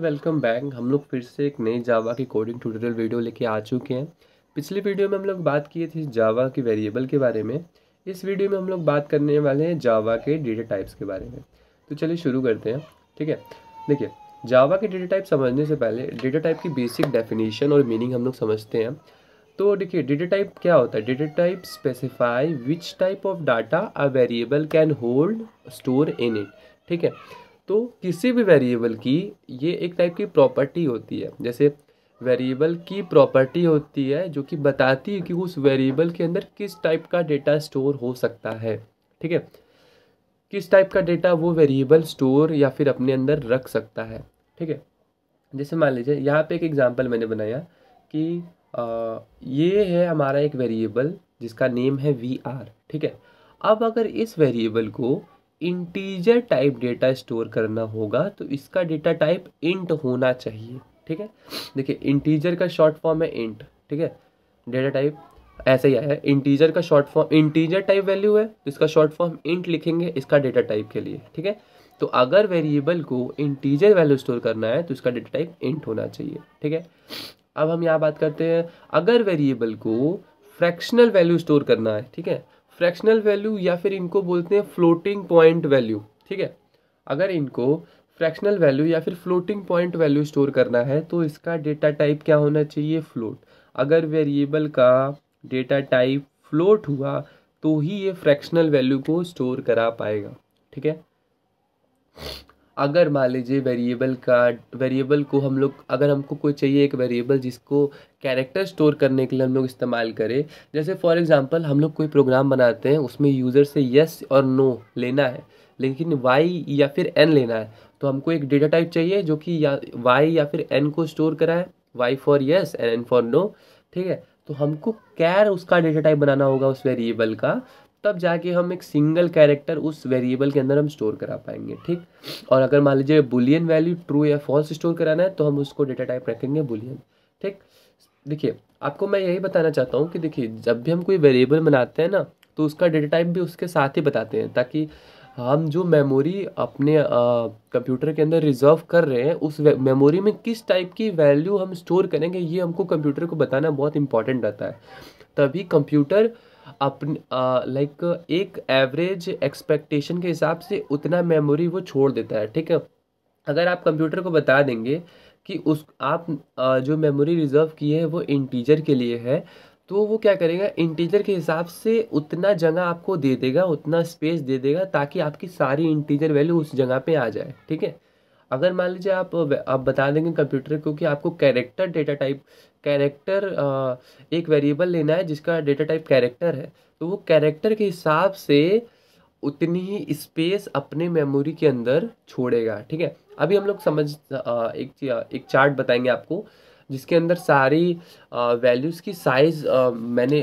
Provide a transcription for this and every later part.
welcome back हम लोग फिर से एक नई जावा की कोडिंग ट्यूटोरियल वीडियो लेके आ चुके हैं पिछले वीडियो में हम लोग बात किए थे जावा के वेरिएबल के बारे में इस वीडियो में हम लोग बात करने वाले हैं जावा के डेटा टाइप्स के बारे में तो चलिए शुरू करते हैं ठीक है देखिए जावा के डेटा टाइप समझने से पहले डेटा टाइप की बेसिक डेफिनेशन और मीनिंग हम लोग समझते हैं तो देखिए डेटा टाइप क्या होता है data type specify which type of data a variable can hold store in it ठीक है तो किसी भी वेरिएबल की ये एक टाइप की प्रॉपर्टी होती है जैसे वेरिएबल की प्रॉपर्टी होती है जो कि बताती है कि उस वेरिएबल के अंदर किस टाइप का डेटा स्टोर हो सकता है ठीक है किस टाइप का डेटा वो वेरिएबल स्टोर या फिर अपने अंदर रख सकता है ठीक है जैसे मान लीजिए यहाँ पे एक एग्जांपल मैंने बनाया कि आ, ये है हमारा एक वेरिएबल जिसका नेम है वी आर ठीक है अब अगर इस वेरिएबल को इंटीजर टाइप डेटा स्टोर करना होगा तो इसका डेटा टाइप इंट होना चाहिए ठीक है देखिए इंटीजर का शॉर्ट फॉर्म है इंट ठीक है डेटा टाइप ऐसे ही आया है इंटीजर का short form integer type value है तो इसका शॉर्ट फॉर्म इंट लिखेंगे इसका डेटा टाइप के लिए ठीक है तो अगर वेरिएबल को इंटीजर वैल्यू स्टोर करना है तो इसका डेटा टाइप इंट होना चाहिए ठीक है अब हम यहाँ बात करते हैं अगर वेरिएबल को फ्रैक्शनल वैल्यू स्टोर करना है ठीक है फ्रैक्शनल वैल्यू या फिर इनको बोलते हैं फ्लोटिंग पॉइंट वैल्यू ठीक है अगर इनको फ्रैक्शनल वैल्यू या फिर फ्लोटिंग पॉइंट वैल्यू स्टोर करना है तो इसका डेटा टाइप क्या होना चाहिए फ्लोट अगर वेरिएबल का डेटा टाइप फ्लोट हुआ तो ही ये फ्रैक्शनल वैल्यू को स्टोर करा पाएगा ठीक है अगर मान लीजिए वेरिएबल का वेरिएबल को हम लोग अगर हमको कोई चाहिए एक वेरिएबल जिसको कैरेक्टर स्टोर करने के लिए हम लोग इस्तेमाल करें जैसे फॉर एग्जांपल हम लोग कोई प्रोग्राम बनाते हैं उसमें यूज़र से यस और नो लेना है लेकिन वाई या फिर एन लेना है तो हमको एक डेटा टाइप चाहिए जो कि या वाई या फिर एन को स्टोर कराए Y for yes N N for no ठीक है तो हमको कैर उसका डेटा टाइप बनाना होगा उस वेरिएबल का तब जाके हम एक सिंगल कैरेक्टर उस वेरिएबल के अंदर हम स्टोर करा पाएंगे ठीक और अगर मान लीजिए बुलियन वैल्यू ट्रू या फॉल्स स्टोर कराना है तो हम उसको डेटा टाइप रखेंगे बुलियन ठीक देखिए आपको मैं यही बताना चाहता हूँ कि देखिए जब भी हम कोई वेरिएबल बनाते हैं ना तो उसका डेटा टाइप भी उसके साथ ही बताते हैं ताकि हम जो मेमोरी अपने कंप्यूटर के अंदर रिजर्व कर रहे हैं उस मेमोरी में किस टाइप की वैल्यू हम स्टोर करेंगे ये हमको कंप्यूटर को बताना बहुत इंपॉर्टेंट रहता है तभी कंप्यूटर अपने लाइक एक एवरेज एक्सपेक्टेशन के हिसाब से उतना मेमोरी वो छोड़ देता है ठीक है अगर आप कंप्यूटर को बता देंगे कि उस आप आ, जो मेमोरी रिजर्व की है वो इंटीजर के लिए है तो वो क्या करेगा इंटीजर के हिसाब से उतना जगह आपको दे देगा उतना स्पेस दे देगा ताकि आपकी सारी इंटीजर वैल्यू उस जगह पे आ जाए ठीक है अगर मान लीजिए आप आप बता देंगे कंप्यूटर को कि आपको कैरेक्टर डेटा टाइप कैरेक्टर एक वेरिएबल लेना है जिसका डेटा टाइप कैरेक्टर है तो वो कैरेक्टर के हिसाब से उतनी ही स्पेस अपने मेमोरी के अंदर छोड़ेगा ठीक है अभी हम लोग समझ एक एक चार्ट बताएंगे आपको जिसके अंदर सारी वैल्यूज़ की साइज़ मैंने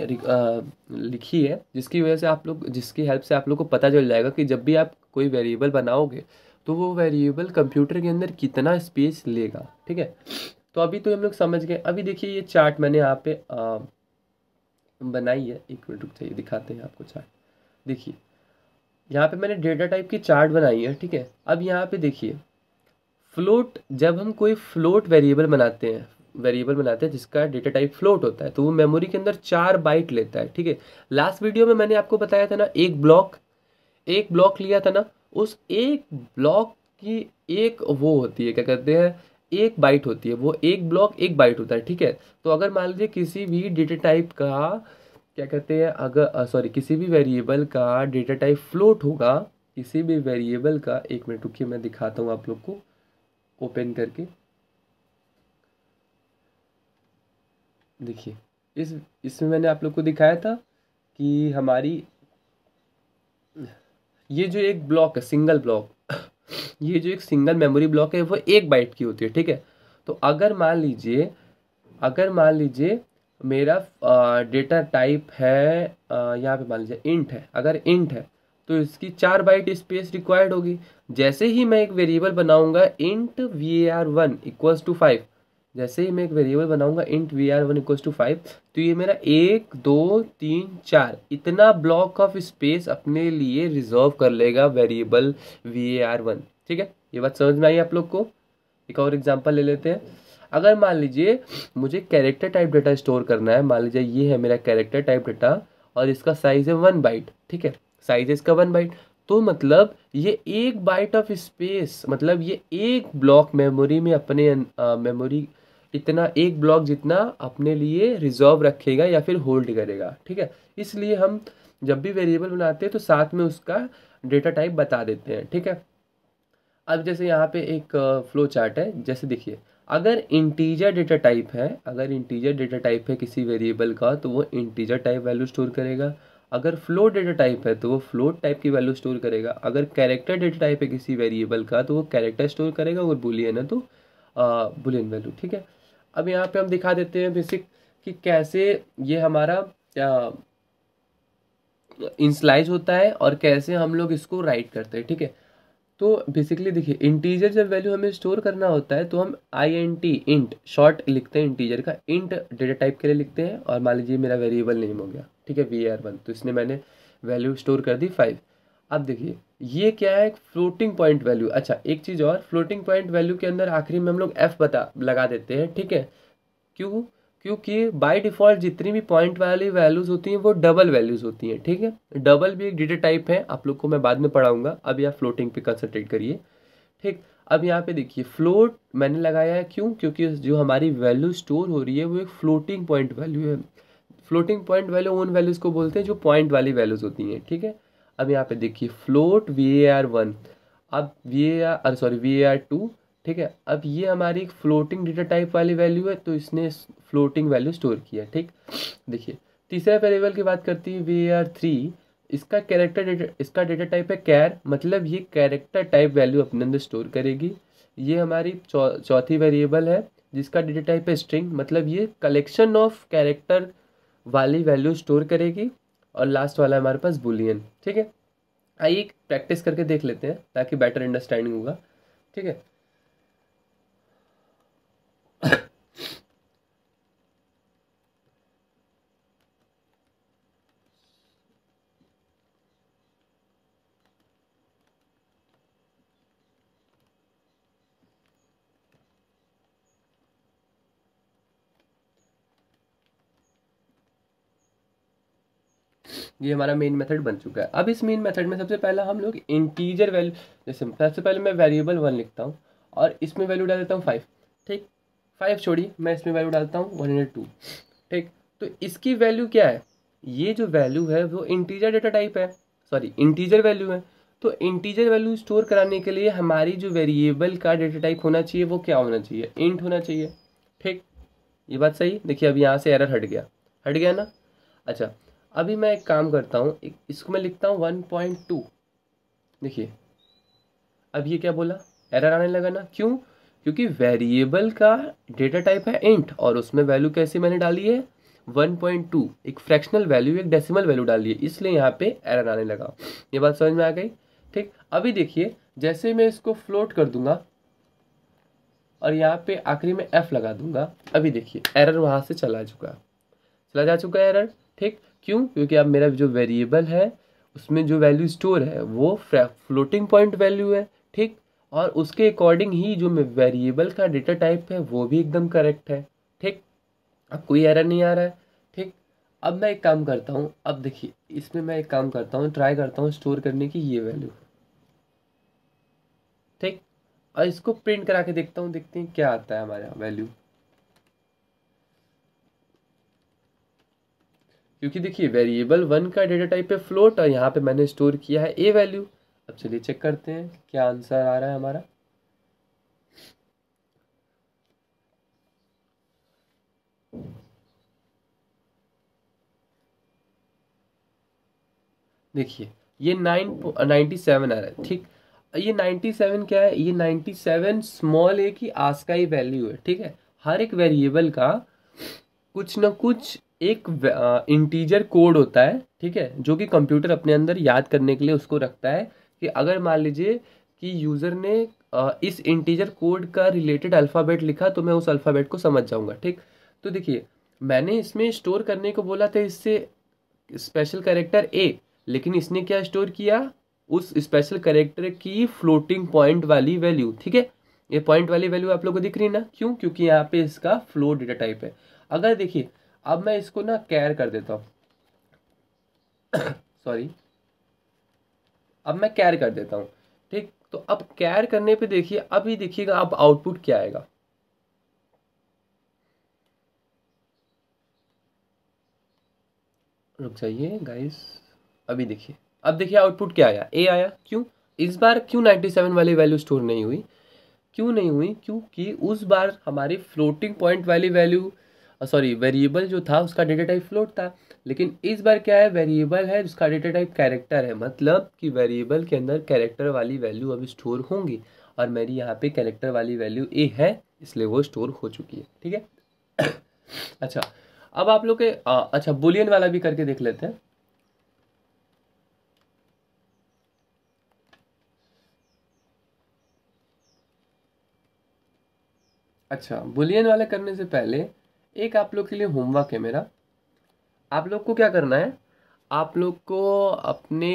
लिखी है जिसकी वजह से आप लोग जिसकी हेल्प से आप लोग को पता चल जाएगा कि जब भी आप कोई वेरिएबल बनाओगे तो वो वेरिएबल कंप्यूटर के अंदर कितना स्पेस लेगा ठीक है तो अभी तो हम लोग समझ गए अभी देखिए ये चार्ट मैंने यहाँ पे बनाई है एक मिनट रुक जाइए दिखाते हैं आपको चार्ट देखिए यहाँ पे मैंने डेटा टाइप की चार्ट बनाई है ठीक है अब यहाँ पे देखिए फ्लोट जब हम कोई फ्लोट वेरिएबल बनाते हैं वेरिएबल बनाते हैं जिसका डेटा टाइप फ्लोट होता है तो वो मेमोरी के अंदर चार बाइट लेता है ठीक है लास्ट वीडियो में मैंने आपको बताया था ना एक ब्लॉक एक ब्लॉक लिया था ना उस एक ब्लॉक की एक वो होती है क्या कहते हैं एक बाइट होती है वो एक ब्लॉक एक बाइट होता है ठीक है तो अगर मान लीजिए किसी भी डेटा टाइप का क्या कहते हैं अगर सॉरी किसी भी वेरिएबल का डेटा टाइप फ्लोट होगा किसी भी वेरिएबल का एक मिनट रुकिए मैं दिखाता हूँ आप लोग को ओपन करके देखिए इस इसमें मैंने आप लोग को दिखाया था कि हमारी ये जो एक ब्लॉक है सिंगल ब्लॉक ये जो एक सिंगल मेमोरी ब्लॉक है वो एक बाइट की होती है ठीक है तो अगर मान लीजिए अगर मान लीजिए मेरा डेटा टाइप है यहाँ पे मान लीजिए इंट है अगर इंट है तो इसकी चार बाइट स्पेस रिक्वायर्ड होगी जैसे ही मैं एक वेरिएबल बनाऊंगा int V R one equals to five जैसे ही मैं एक वेरिएबल बनाऊंगा int V R one equals to five तो ये मेरा एक दो तीन चार इतना ब्लॉक ऑफ स्पेस अपने लिए रिजर्व कर लेगा वेरिएबल वी आर वन ठीक है ये बात समझ में आई आप लोग को एक और एग्जाम्पल ले लेते हैं अगर मान लीजिए मुझे कैरेक्टर टाइप डाटा स्टोर करना है मान लीजिए ये है मेरा कैरेक्टर टाइप डाटा और इसका साइज़ है वन बाइट ठीक है साइज़ है इसका वन बाइट तो मतलब ये एक बाइट ऑफ स्पेस मतलब ये एक ब्लॉक मेमोरी में अपने मेमोरी इतना एक ब्लॉक जितना अपने लिए रिजर्व रखेगा या फिर होल्ड करेगा ठीक है इसलिए हम जब भी वेरिएबल बनाते हैं तो साथ में उसका डेटा टाइप बता देते हैं ठीक है अब जैसे यहाँ पे एक फ्लो चार्ट है जैसे देखिए अगर इंटीजर डेटा टाइप है अगर इंटीजर डेटा टाइप है किसी वेरिएबल का तो वो इंटीजर टाइप वैल्यू स्टोर करेगा अगर फ्लो डेटा टाइप है तो वो फ्लो टाइप की वैल्यू स्टोर करेगा अगर कैरेक्टर डेटा टाइप है किसी वेरिएबल का तो वो कैरेक्टर स्टोर करेगा और बुलियन है तो बुलियन वैल्यू ठीक है अब यहाँ पे हम दिखा देते हैं बेसिक कि कैसे ये हमारा इंसलाइज होता है और कैसे हम लोग इसको राइट करते हैं ठीक है तो बेसिकली देखिए इंटीजर जब वैल्यू हमें स्टोर करना होता है तो हम I N T int short लिखते हैं इंटीजर का इंट डेटा टाइप के लिए लिखते हैं और मान लीजिए मेरा वेरिएबल नेम हो गया ठीक है वी आर वन तो इसने मैंने वैल्यू स्टोर कर दी फाइव अब देखिए ये क्या है फ्लोटिंग पॉइंट वैल्यू अच्छा एक चीज़ और फ्लोटिंग पॉइंट वैल्यू के अंदर आखिरी में हम लोग एफ बता लगा देते हैं ठीक है क्यों क्योंकि बाय डिफ़ॉल्ट जितनी भी पॉइंट वाली वैल्यूज़ होती हैं वो डबल वैल्यूज़ होती हैं ठीक है डबल भी एक डेटा टाइप है आप लोग को मैं बाद में पढ़ाऊंगा अब यहाँ फ्लोटिंग पे कंसनट्रेट करिए ठीक अब यहाँ पे देखिए फ्लोट मैंने लगाया है क्यों क्योंकि जो हमारी वैल्यू स्टोर हो रही है वो एक फ्लोटिंग पॉइंट वैल्यू है फ्लोटिंग पॉइंट वैल्यू उन वैल्यूज़ को बोलते हैं जो पॉइंट वाली वैल्यूज़ होती हैं ठीक है अब यहाँ पे देखिए float V A R one अब V A R sorry V A R two ठीक है अब ये हमारी एक फ्लोटिंग डेटा टाइप वाली वैल्यू है तो इसने फ्लोटिंग वैल्यू स्टोर किया ठीक देखिए तीसरा वेरिएबल की बात करती है वी आर थ्री इसका कैरेक्टर डेटा इसका डेटा टाइप है कैर मतलब ये कैरेक्टर टाइप वैल्यू अपने अंदर स्टोर करेगी ये हमारी चौथी वेरिएबल है जिसका डेटा टाइप है स्ट्रिंग मतलब ये कलेक्शन ऑफ कैरेक्टर वाली वैल्यू स्टोर करेगी और लास्ट वाला हमारे पास बुलियन ठीक है आइए प्रैक्टिस करके देख लेते हैं ताकि बेटर अंडरस्टैंडिंग होगा ठीक है ये हमारा मेन मेथड बन चुका है अब इस मेन मेथड में सबसे पहला हम लोग इंटीजर वैल्यू जैसे सबसे पहले मैं वेरिएबल वन लिखता हूँ और इसमें वैल्यू डाल देता हूँ फाइव ठीक फाइव छोड़िए मैं इसमें वैल्यू डालता हूँ वन हंड्रेड टू ठीक तो इसकी वैल्यू क्या है ये जो वैल्यू है वो इंटीजर डेटा टाइप है सॉरी इंटीजर वैल्यू है तो इंटीजर वैल्यू स्टोर कराने के लिए हमारी जो वेरिएबल का डेटा टाइप होना चाहिए वो क्या होना चाहिए इंट होना चाहिए ठीक ये बात सही देखिए अब यहाँ से एरर हट गया हट गया ना अच्छा अभी मैं एक काम करता हूँ इसको मैं लिखता हूँ वन पॉइंट टू देखिए अब ये क्या बोला एरर आने लगा ना क्यों क्योंकि वेरिएबल का डेटा टाइप है इंट और उसमें वैल्यू कैसे मैंने डाली है 1.2 एक फ्रैक्शनल वैल्यू एक डेसिमल वैल्यू डाली है इसलिए यहाँ पे एरर आने लगा ये बात समझ में आ गई ठीक अभी देखिए जैसे मैं इसको फ्लोट कर दूंगा और यहाँ पे आखिरी में एफ लगा दूंगा अभी देखिए एरर वहाँ से चला चुका चला जा चुका है एरर ठीक क्यों क्योंकि अब मेरा जो वेरिएबल है उसमें जो वैल्यू स्टोर है वो फ्लोटिंग पॉइंट वैल्यू है ठीक और उसके अकॉर्डिंग ही जो मैं वेरिएबल का डेटा टाइप है वो भी एकदम करेक्ट है ठीक अब कोई एरर नहीं आ रहा है ठीक अब मैं एक काम करता हूँ अब देखिए इसमें मैं एक काम करता हूँ ट्राई करता हूँ स्टोर करने की ये वैल्यू ठीक और इसको प्रिंट करा के देखता हूँ देखते हैं क्या आता है हमारा वैल्यू क्योंकि देखिए वेरिएबल वन का डेटा टाइप है फ्लोट और यहाँ पे मैंने स्टोर किया है ए वैल्यू अब चलिए चेक करते हैं क्या आंसर आ रहा है हमारा देखिए ये नाइन नाइन्टी सेवन आ रहा है ठीक ये नाइन्टी सेवन क्या है ये नाइन्टी सेवन स्मॉल ए की आस्काई वैल्यू है ठीक है हर एक वेरिएबल का कुछ ना कुछ एक इंटीजर कोड होता है ठीक है जो कि कंप्यूटर अपने अंदर याद करने के लिए उसको रखता है कि अगर मान लीजिए कि यूज़र ने इस इंटीजर कोड का रिलेटेड अल्फ़ाबेट लिखा तो मैं उस अल्फ़ाबेट को समझ जाऊँगा ठीक तो देखिए मैंने इसमें स्टोर करने को बोला था इससे स्पेशल करेक्टर ए लेकिन इसने क्या स्टोर किया उस स्पेशल करेक्टर की फ्लोटिंग पॉइंट वाली वैल्यू ठीक है ये पॉइंट वाली वैल्यू आप लोग को दिख रही ना क्यों क्योंकि यहाँ पे इसका फ्लो डेटा टाइप है अगर देखिए अब मैं इसको ना कैर कर देता हूँ सॉरी अब मैं कैर कर देता हूँ ठीक तो अब कैर करने पे देखिए अब ये देखिएगा अब आउटपुट क्या आएगा रुक जाइए गाइस अभी देखिए अब देखिए आउटपुट क्या आया ए आया क्यों इस बार क्यों 97 वाली वैल्यू स्टोर नहीं हुई क्यों नहीं हुई क्योंकि उस बार हमारी फ्लोटिंग पॉइंट वाली वैल्यू सॉरी वेरिएबल जो था उसका डेटा टाइप फ्लोट था लेकिन इस बार क्या है वेरिएबल है उसका डेटा टाइप कैरेक्टर है मतलब कि वेरिएबल के अंदर कैरेक्टर वाली वैल्यू अभी स्टोर होंगी और मेरी यहाँ पे कैरेक्टर वाली वैल्यू ए है इसलिए वो स्टोर हो चुकी है ठीक है अच्छा अब आप लोग के आ, अच्छा बुलियन वाला भी करके देख लेते हैं अच्छा बुलियन वाला करने से पहले एक आप लोग के लिए होमवर्क है मेरा आप लोग को क्या करना है आप लोग को अपने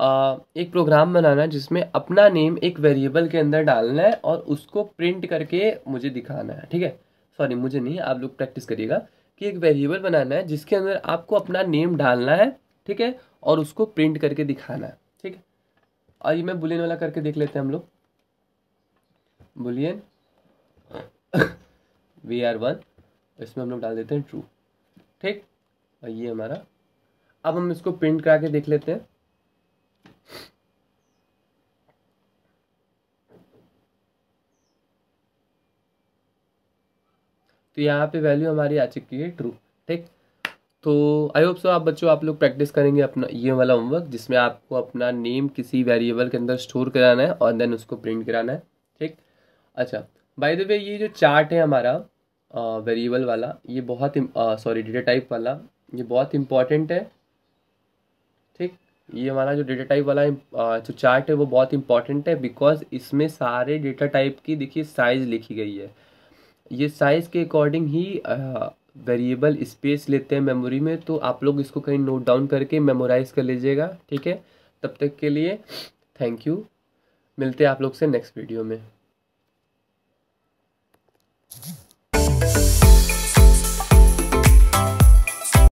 आ, एक प्रोग्राम बनाना है जिसमें अपना नेम एक वेरिएबल के अंदर डालना है और उसको प्रिंट करके मुझे दिखाना है ठीक है सॉरी मुझे नहीं आप लोग प्रैक्टिस करिएगा कि एक वेरिएबल बनाना है जिसके अंदर आपको अपना नेम डालना है ठीक है और उसको प्रिंट करके दिखाना है ठीक है और ये मैं बुलियन वाला करके देख लेते हैं हम लोग बुलियन वी आर वन इसमें हम लोग डाल देते हैं ट्रू ठीक और ये हमारा अब हम इसको प्रिंट करा के देख लेते हैं तो यहाँ पे वैल्यू हमारी आ चुकी है ट्रू ठीक तो आई होप सो आप बच्चों आप लोग प्रैक्टिस करेंगे अपना ये वाला होमवर्क जिसमें आपको अपना नेम किसी वेरिएबल के अंदर स्टोर कराना है और देन उसको प्रिंट कराना है ठीक अच्छा बाय द वे ये जो चार्ट है हमारा वेरिएबल वाला ये बहुत सॉरी डेटा टाइप वाला ये बहुत इम्पॉर्टेंट है ठीक ये हमारा जो डेटा टाइप वाला जो चार्ट है वो बहुत इम्पॉर्टेंट है बिकॉज इसमें सारे डेटा टाइप की देखिए साइज़ लिखी गई है ये साइज़ के अकॉर्डिंग ही वेरिएबल स्पेस लेते हैं मेमोरी में तो आप लोग इसको कहीं नोट डाउन करके मेमोराइज कर लीजिएगा ठीक है तब तक के लिए थैंक यू मिलते हैं आप लोग से नेक्स्ट वीडियो में